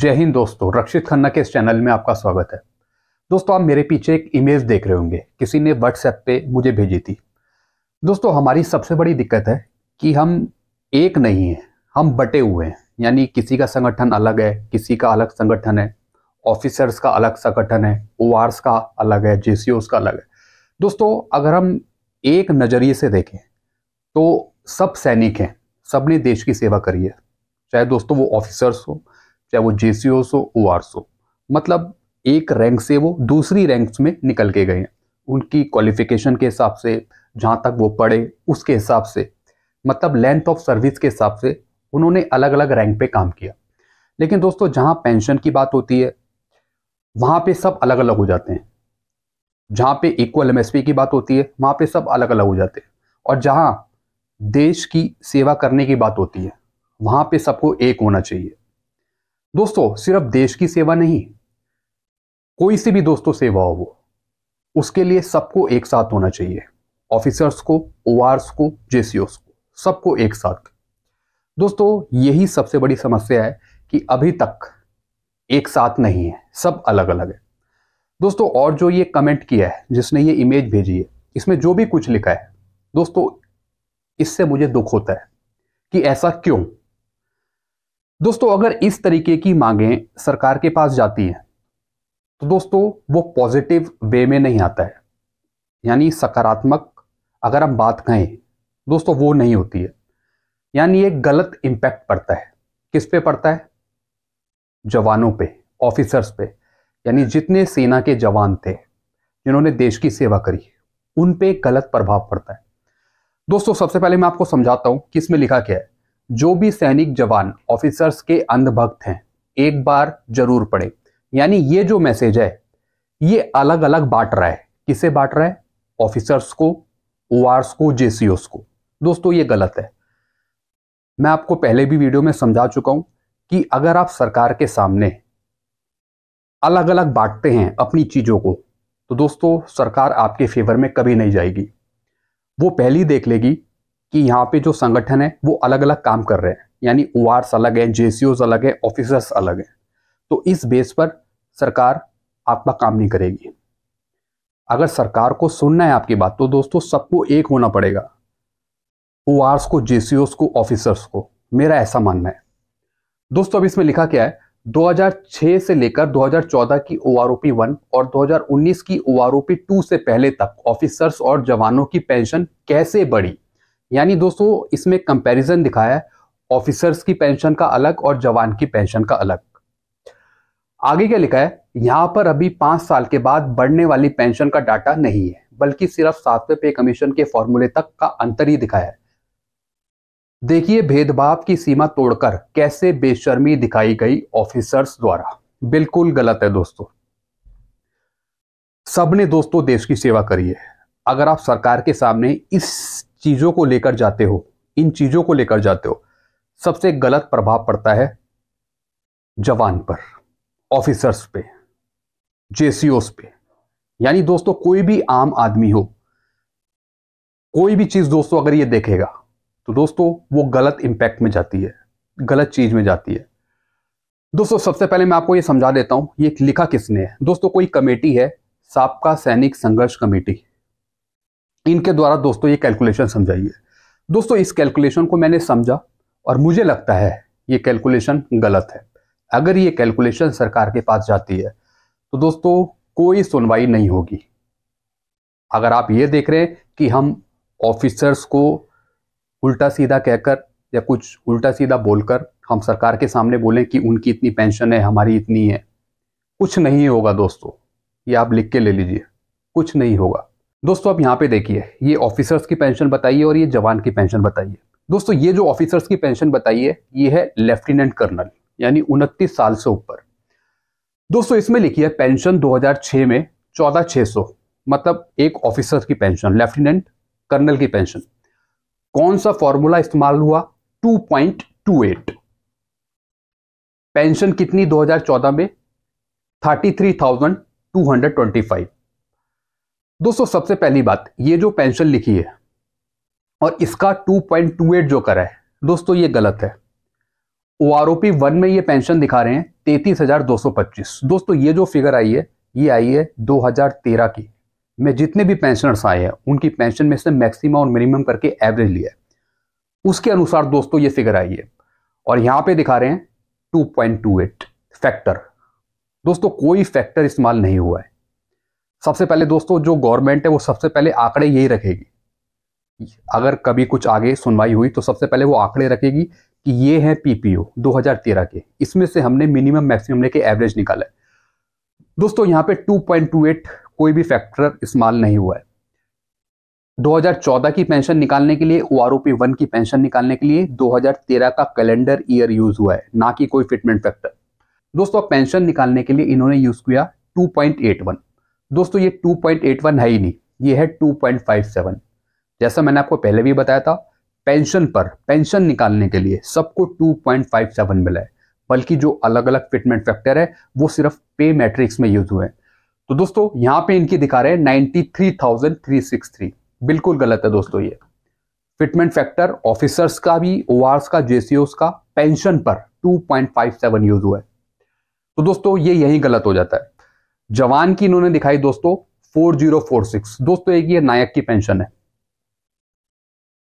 जय हिंद दोस्तों रक्षित खन्ना के इस चैनल में आपका स्वागत है दोस्तों आप मेरे पीछे एक इमेज देख रहे होंगे किसी ने व्हाट्सएप पे मुझे भेजी थी दोस्तों हमारी सबसे बड़ी दिक्कत है कि हम एक नहीं हैं हम बटे हुए हैं यानी किसी का संगठन अलग है किसी का अलग संगठन है ऑफिसर्स का अलग संगठन है ओ का अलग है जे का अलग है दोस्तों अगर हम एक नज़रिए से देखें तो सब सैनिक हैं सब ने देश की सेवा करी है चाहे दोस्तों वो ऑफिसर्स हो चाहे वो जे सी ओ सो ओ आर सो मतलब एक रैंक से वो दूसरी रैंक में निकल के गए हैं उनकी क्वालिफिकेशन के हिसाब से जहाँ तक वो पढ़े उसके हिसाब से मतलब लेंथ ऑफ सर्विस के हिसाब से उन्होंने अलग अलग रैंक पे काम किया लेकिन दोस्तों जहाँ पेंशन की बात होती है वहाँ पे सब अलग अलग हो जाते हैं जहाँ पे इक्वल एमएसपी की बात होती है वहाँ पे सब अलग अलग हो जाते हैं और जहाँ देश की सेवा करने की बात होती है वहाँ पे सबको एक होना चाहिए दोस्तों सिर्फ देश की सेवा नहीं कोई से भी दोस्तों सेवा हो वो उसके लिए सबको एक साथ होना चाहिए ऑफिसर्स को ओ को जेसीओस को सबको एक साथ दोस्तों यही सबसे बड़ी समस्या है कि अभी तक एक साथ नहीं है सब अलग अलग है दोस्तों और जो ये कमेंट किया है जिसने ये इमेज भेजी है इसमें जो भी कुछ लिखा है दोस्तों इससे मुझे दुख होता है कि ऐसा क्यों दोस्तों अगर इस तरीके की मांगें सरकार के पास जाती हैं तो दोस्तों वो पॉजिटिव वे में नहीं आता है यानी सकारात्मक अगर हम बात कहें दोस्तों वो नहीं होती है यानी एक गलत इम्पैक्ट पड़ता है किस पे पड़ता है जवानों पे ऑफिसर्स पे यानी जितने सेना के जवान थे जिन्होंने देश की सेवा करी उन पे गलत प्रभाव पड़ता है दोस्तों सबसे पहले मैं आपको समझाता हूं कि इसमें लिखा क्या है जो भी सैनिक जवान ऑफिसर्स के अंधभक्त हैं एक बार जरूर पढ़े यानी ये जो मैसेज है ये अलग अलग बांट रहा है किसे बांट रहा है ऑफिसर्स को ओ को जेसीओस को दोस्तों ये गलत है मैं आपको पहले भी वीडियो में समझा चुका हूं कि अगर आप सरकार के सामने अलग अलग बांटते हैं अपनी चीज़ों को तो दोस्तों सरकार आपके फेवर में कभी नहीं जाएगी वो पहली देख लेगी कि यहाँ पे जो संगठन है वो अलग अलग काम कर रहे हैं यानी ओ अलग है जे अलग है ऑफिसर्स अलग हैं तो इस बेस पर सरकार आपका काम नहीं करेगी अगर सरकार को सुनना है आपकी बात तो दोस्तों सबको एक होना पड़ेगा ओ को जे को ऑफिसर्स को मेरा ऐसा मानना है दोस्तों अब इसमें लिखा क्या है 2006 से लेकर 2014 की ओ आर वन और 2019 की ओ आर टू से पहले तक ऑफिसर्स और जवानों की पेंशन कैसे बढ़ी यानी दोस्तों इसमें कंपैरिजन दिखाया है ऑफिसर्स की पेंशन का अलग और जवान की पेंशन का अलग आगे क्या लिखा है यहां पर अभी पांच साल के बाद बढ़ने वाली पेंशन का डाटा नहीं है बल्कि सिर्फ सातवें पे कमीशन के फॉर्मूले तक का अंतर ही दिखाया है देखिए भेदभाव की सीमा तोड़कर कैसे बेशर्मी दिखाई गई ऑफिसर्स द्वारा बिल्कुल गलत है दोस्तों सबने दोस्तों देश की सेवा करी है अगर आप सरकार के सामने इस चीज़ों को लेकर जाते हो इन चीज़ों को लेकर जाते हो सबसे गलत प्रभाव पड़ता है जवान पर ऑफिसर्स पे जेसीओस पे यानी दोस्तों कोई भी आम आदमी हो कोई भी चीज़ दोस्तों अगर ये देखेगा तो दोस्तों वो गलत इंपैक्ट में जाती है गलत चीज़ में जाती है दोस्तों सबसे पहले मैं आपको ये समझा देता हूं ये लिखा किसने है दोस्तों कोई कमेटी है साबका सैनिक संघर्ष कमेटी इनके द्वारा दोस्तों ये कैलकुलेशन समझाइए दोस्तों इस कैलकुलेशन को मैंने समझा और मुझे लगता है ये कैलकुलेशन गलत है अगर ये कैलकुलेशन सरकार के पास जाती है तो दोस्तों कोई सुनवाई नहीं होगी अगर आप ये देख रहे हैं कि हम ऑफिसर्स को उल्टा सीधा कहकर या कुछ उल्टा सीधा बोलकर हम सरकार के सामने बोलें कि उनकी इतनी पेंशन है हमारी इतनी है कुछ नहीं होगा दोस्तों ये आप लिख के ले लीजिए कुछ नहीं होगा दोस्तों आप यहाँ पे देखिए ये ऑफिसर्स की पेंशन बताइए और ये जवान की पेंशन बताइए दोस्तों ये जो ऑफिसर्स की पेंशन बताइए ये है लेफ्टिनेंट कर्नल यानी उनतीस साल से ऊपर दोस्तों इसमें लिखिए पेंशन 2006 में चौदह सौ मतलब एक ऑफिसर की पेंशन लेफ्टिनेंट कर्नल की पेंशन कौन सा फॉर्मूला इस्तेमाल हुआ 2.28 पेंशन कितनी 2014 में 33,225 दोस्तों सबसे पहली बात ये जो पेंशन लिखी है और इसका 2.28 जो करा है दोस्तों ये गलत है O R O P one में ये पेंशन दिखा रहे हैं तैतीस हजार दो सौ पच्चीस दोस्तों ये जो फिगर आई है ये आई है दो हजार तेरह की मैं जितने भी पेंशनर्स आए हैं उनकी पेंशन में से मैक्सिमम और मिनिमम करके एवरेज लिया है उसके अनुसार दोस्तों ये फिगर आई है और यहां पे दिखा रहे हैं 2.28 फैक्टर दोस्तों कोई फैक्टर इस्तेमाल नहीं हुआ है सबसे पहले दोस्तों जो गवर्नमेंट है वो सबसे पहले आंकड़े यही रखेगी अगर कभी कुछ आगे सुनवाई हुई तो सबसे पहले वो आंकड़े रखेगी कि ये है पीपीओ 2013 के इसमें से हमने मिनिमम मैक्सिमम लेके एवरेज निकाला है दोस्तों यहां पे 2.28 कोई भी फैक्टर इस्तेमाल नहीं हुआ है 2014 की पेंशन निकालने के लिए ओ आर वन की पेंशन निकालने के लिए 2013 का कैलेंडर ईयर यूज हुआ है ना कि कोई फिटमेंट फैक्टर दोस्तों पेंशन निकालने के लिए इन्होंने यूज किया टू दोस्तों ये 2.81 है ही नहीं ये है 2.57 जैसा मैंने आपको पहले भी बताया था पेंशन पर पेंशन निकालने के लिए सबको 2.57 मिला है बल्कि जो अलग अलग फिटमेंट फैक्टर है वो सिर्फ पे मैट्रिक्स में यूज हुए हैं तो दोस्तों यहां पे इनकी दिखा रहे हैं नाइनटी बिल्कुल गलत है दोस्तों ये फिटमेंट फैक्टर ऑफिसर्स का भी ओ का जेसीओ का पेंशन पर 2.57 यूज हुआ है तो दोस्तों ये यही गलत हो जाता है जवान की इन्होंने दिखाई दोस्तों 4046 दोस्तों एक ये नायक की पेंशन है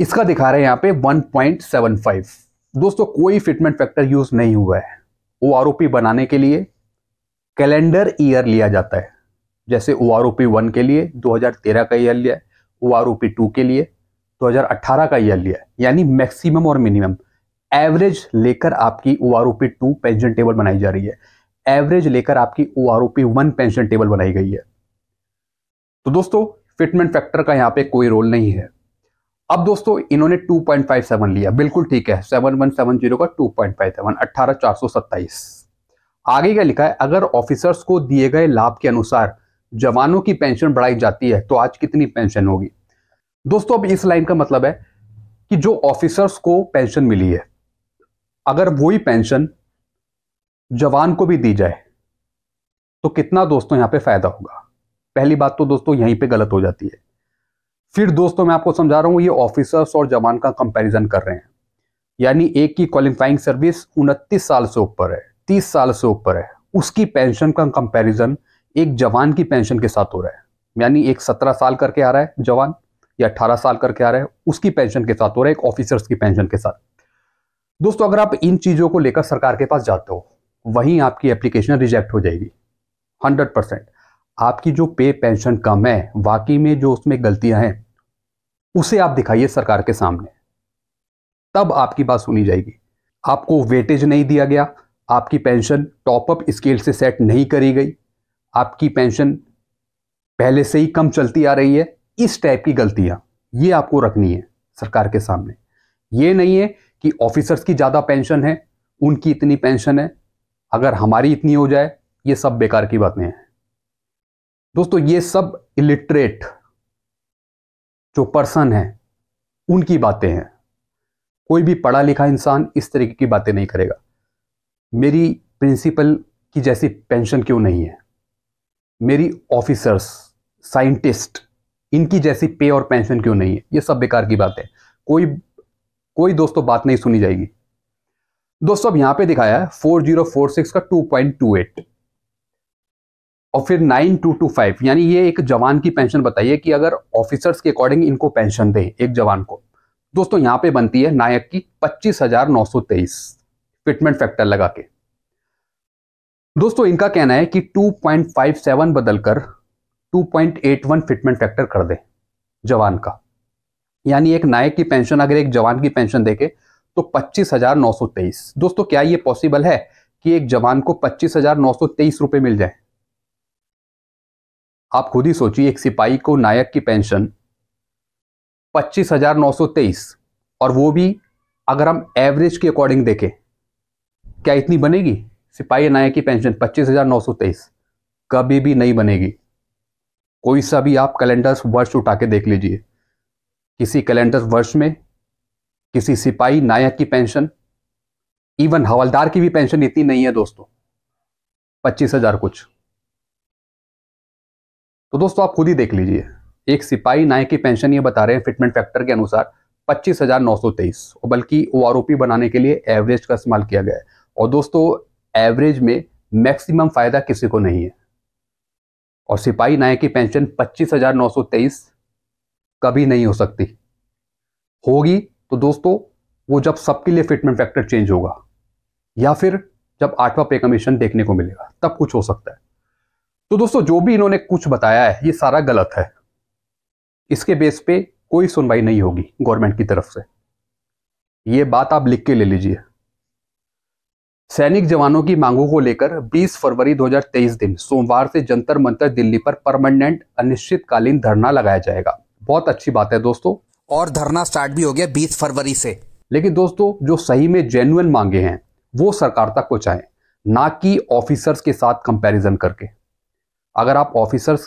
इसका दिखा रहे हैं यहां पे 1.75 दोस्तों कोई फिटमेंट फैक्टर यूज नहीं हुआ है ओ आर बनाने के लिए कैलेंडर ईयर लिया जाता है जैसे ओ आर वन के लिए 2013 का ईयर लिया है ओ आर टू के लिए 2018 का ईयर लिया है यानी मैक्सिमम और मिनिमम एवरेज लेकर आपकी O R two pension table बनाई जा रही है एवरेज लेकर आपकी O R OP one pension table बनाई गई है तो दोस्तों फिटमेंट फैक्टर का यहाँ पे कोई रोल नहीं है अब दोस्तों इन्होंने 2.57 लिया बिल्कुल ठीक है 7170 का 2.57 18427 आगे क्या लिखा है अगर ऑफिसर्स को दिए गए लाभ के अनुसार जवानों की पेंशन बढ़ाई जाती है तो आज कितनी पेंशन होगी दोस्तों अब इस लाइन का मतलब है कि जो ऑफिसर्स को पेंशन मिली है अगर वही पेंशन जवान को भी दी जाए तो कितना दोस्तों यहाँ पे फायदा होगा पहली बात तो दोस्तों यहीं पे गलत हो जाती है फिर दोस्तों मैं आपको समझा रहा हूं ये ऑफिसर्स और जवान का कंपैरिजन कर रहे हैं यानी एक की क्वालिफाइंग सर्विस उनतीस साल से ऊपर है तीस साल से ऊपर है उसकी पेंशन का कंपैरिजन एक जवान की पेंशन के साथ हो रहा है यानी एक सत्रह साल करके आ रहा है जवान या अठारह साल करके आ रहा है उसकी पेंशन के साथ हो रहा है एक ऑफिसर्स की पेंशन के साथ दोस्तों अगर आप इन चीज़ों को लेकर सरकार के पास जाते हो वहीं आपकी एप्लीकेशन रिजेक्ट हो जाएगी हंड्रेड परसेंट आपकी जो पे पेंशन कम है वाकई में जो उसमें गलतियां हैं उसे आप दिखाइए सरकार के सामने तब आपकी बात सुनी जाएगी आपको वेटेज नहीं दिया गया आपकी पेंशन टॉपअप स्केल से सेट नहीं करी गई आपकी पेंशन पहले से ही कम चलती आ रही है इस टाइप की गलतियां ये आपको रखनी है सरकार के सामने ये नहीं है कि ऑफिसर्स की ज़्यादा पेंशन है उनकी इतनी पेंशन है अगर हमारी इतनी हो जाए ये सब बेकार की बातें हैं दोस्तों ये सब इलिटरेट जो पर्सन है उनकी बातें हैं कोई भी पढ़ा लिखा इंसान इस तरीके की बातें नहीं करेगा मेरी प्रिंसिपल की जैसी पेंशन क्यों नहीं है मेरी ऑफिसर्स साइंटिस्ट इनकी जैसी पे और पेंशन क्यों नहीं है ये सब बेकार की बात है कोई कोई दोस्तों बात नहीं सुनी जाएगी दोस्तों अब यहां पे दिखाया है 4046 का 2.28 और फिर 9225 यानी ये एक जवान की पेंशन बताइए कि अगर ऑफिसर्स के अकॉर्डिंग इनको पेंशन दें एक जवान को दोस्तों यहां पे बनती है नायक की 25,923 फिटमेंट फैक्टर लगा के दोस्तों इनका कहना है कि 2.57 बदलकर 2.81 फिटमेंट फैक्टर कर दे जवान का यानी एक नायक की पेंशन अगर एक जवान की पेंशन देके तो तेईस दोस्तों क्या ये पॉसिबल है कि एक जवान को पच्चीस हजार नौ सौ तेईस रुपए मिल जाए आप खुद ही सोचिए एक सिपाही को नायक की पेंशन तेईस और वो भी अगर हम एवरेज के अकॉर्डिंग देखें क्या इतनी बनेगी सिपाही नायक की पेंशन पच्चीस हजार नौ तेईस कभी भी नहीं बनेगी कोई सा भी आप कैलेंडर वर्ष उठा के देख लीजिए किसी कैलेंडर वर्ष में किसी सिपाही नायक की पेंशन इवन हवलदार की भी पेंशन इतनी नहीं है दोस्तों पच्चीस हजार कुछ तो दोस्तों आप खुद ही देख लीजिए एक सिपाही नायक की पेंशन ये बता रहे हैं फिटमेंट फैक्टर के अनुसार पच्चीस हजार नौ सौ तेईस बल्कि ओ बनाने के लिए एवरेज का इस्तेमाल किया गया है और दोस्तों एवरेज में मैक्सिमम फायदा किसी को नहीं है और सिपाही नायक की पेंशन पच्चीस हजार नौ सौ तेईस कभी नहीं हो सकती होगी तो दोस्तों वो जब सबके लिए फिटमेंट फैक्टर चेंज होगा या फिर जब आठवां पे कमीशन देखने को मिलेगा तब कुछ हो सकता है तो दोस्तों जो भी इन्होंने कुछ बताया है ये सारा गलत है इसके बेस पे कोई सुनवाई नहीं होगी गवर्नमेंट की तरफ से ये बात आप लिख के ले लीजिए सैनिक जवानों की मांगों को लेकर 20 फरवरी 2023 दिन सोमवार से जंतर मंतर दिल्ली पर परमानेंट अनिश्चितकालीन धरना लगाया जाएगा बहुत अच्छी बात है दोस्तों और धरना स्टार्ट भी हो गया बीस फरवरी से लेकिन दोस्तों जो सही में जेन्युन मांगे हैं वो सरकार तक पहुंचाए ना कि ऑफिसर्स के साथ कंपैरिजन करके अगर आप ऑफिसर्स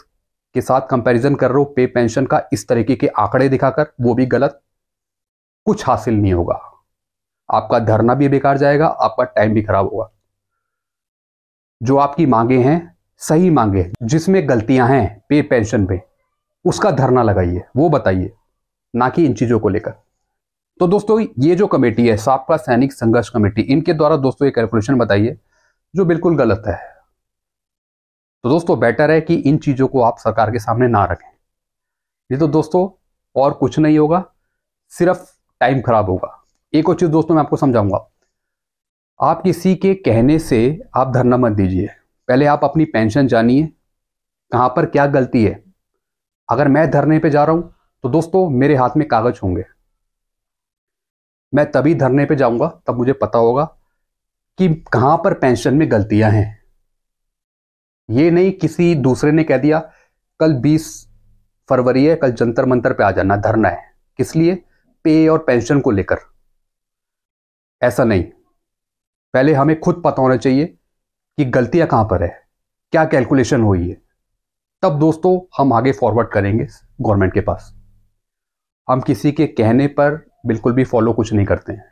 के साथ कंपैरिजन कर रहे हो पे पेंशन का इस तरीके के आंकड़े दिखाकर वो भी गलत कुछ हासिल नहीं होगा आपका धरना भी बेकार जाएगा आपका टाइम भी खराब होगा जो आपकी मांगे हैं सही मांगे जिसमें गलतियां हैं पे पेंशन पे उसका धरना लगाइए वो बताइए ना कि इन चीज़ों को लेकर तो दोस्तों ये जो कमेटी है साबका सैनिक संघर्ष कमेटी इनके द्वारा दोस्तों ये कैलकुलेशन बताइए जो बिल्कुल गलत है तो दोस्तों बेटर है कि इन चीज़ों को आप सरकार के सामने ना रखें ये तो दोस्तों और कुछ नहीं होगा सिर्फ टाइम खराब होगा एक और चीज़ दोस्तों मैं आपको समझाऊंगा आप किसी के कहने से आप धरना मत दीजिए पहले आप अपनी पेंशन जानिए कहां पर क्या गलती है अगर मैं धरने पे जा रहा हूं तो दोस्तों मेरे हाथ में कागज होंगे मैं तभी धरने पे जाऊंगा तब मुझे पता होगा कि कहां पर पेंशन में गलतियां हैं ये नहीं किसी दूसरे ने कह दिया कल 20 फरवरी है कल जंतर मंतर पे आ जाना धरना है किस लिए पे और पेंशन को लेकर ऐसा नहीं पहले हमें खुद पता होना चाहिए कि गलतियां कहां पर है क्या कैलकुलेशन हुई है तब दोस्तों हम आगे फॉरवर्ड करेंगे गवर्नमेंट के पास हम किसी के कहने पर बिल्कुल भी फॉलो कुछ नहीं करते हैं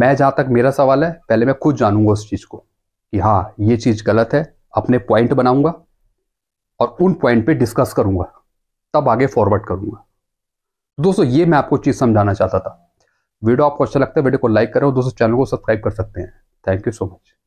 मैं जहां तक मेरा सवाल है पहले मैं खुद जानूंगा उस चीज़ को कि हाँ ये चीज़ गलत है अपने पॉइंट बनाऊंगा और उन पॉइंट पे डिस्कस करूंगा तब आगे फॉरवर्ड करूंगा दोस्तों ये मैं आपको चीज़ समझाना चाहता था वीडियो आपको अच्छा लगता है वीडियो को लाइक करें और दोस्तों चैनल को सब्सक्राइब कर सकते हैं थैंक यू सो मच